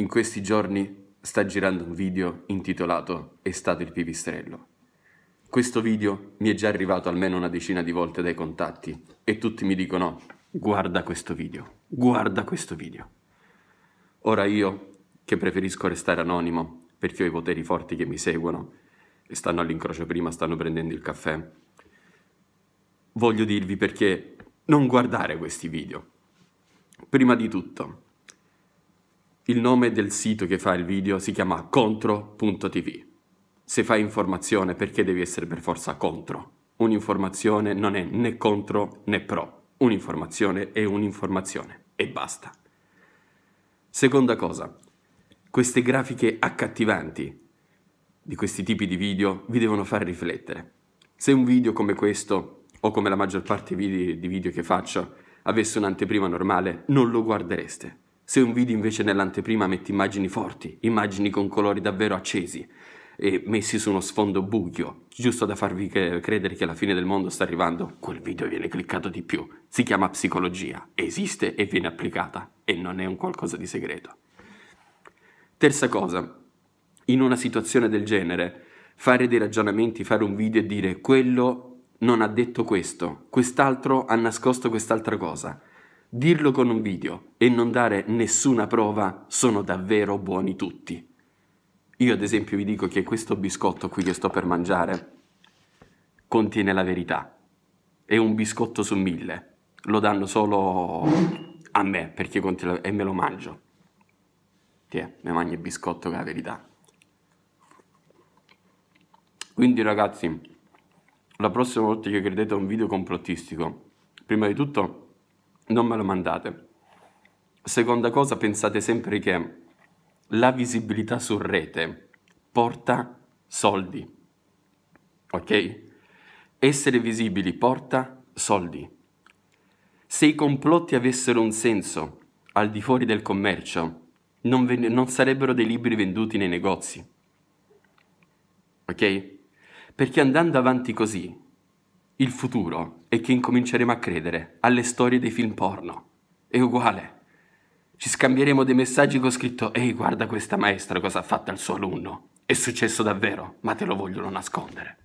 In questi giorni sta girando un video intitolato È stato il pipistrello. Questo video mi è già arrivato almeno una decina di volte dai contatti e tutti mi dicono guarda questo video, guarda questo video. Ora io, che preferisco restare anonimo perché ho i poteri forti che mi seguono e stanno all'incrocio prima, stanno prendendo il caffè, voglio dirvi perché non guardare questi video. Prima di tutto, il nome del sito che fa il video si chiama contro.tv. Se fai informazione perché devi essere per forza contro? Un'informazione non è né contro né pro. Un'informazione è un'informazione e basta. Seconda cosa, queste grafiche accattivanti di questi tipi di video vi devono far riflettere. Se un video come questo, o come la maggior parte di video che faccio, avesse un'anteprima normale, non lo guardereste se un video invece nell'anteprima mette immagini forti, immagini con colori davvero accesi e messi su uno sfondo buio, giusto da farvi credere che la fine del mondo sta arrivando, quel video viene cliccato di più. Si chiama psicologia, esiste e viene applicata e non è un qualcosa di segreto. Terza cosa, in una situazione del genere, fare dei ragionamenti, fare un video e dire quello non ha detto questo, quest'altro ha nascosto quest'altra cosa dirlo con un video e non dare nessuna prova sono davvero buoni tutti. Io ad esempio vi dico che questo biscotto qui che sto per mangiare contiene la verità. È un biscotto su mille. Lo danno solo a me perché contiene la... e me lo mangio. Tiè, mi mangio il biscotto con la verità. Quindi ragazzi, la prossima volta che credete a un video complottistico, prima di tutto non me lo mandate. Seconda cosa, pensate sempre che la visibilità su rete porta soldi. Ok? Essere visibili porta soldi. Se i complotti avessero un senso al di fuori del commercio, non, ven- non sarebbero dei libri venduti nei negozi. Ok? Perché andando avanti così, il futuro è che incominceremo a credere alle storie dei film porno. È uguale. Ci scambieremo dei messaggi con scritto Ehi, guarda questa maestra cosa ha fatto al suo alunno. È successo davvero, ma te lo vogliono nascondere.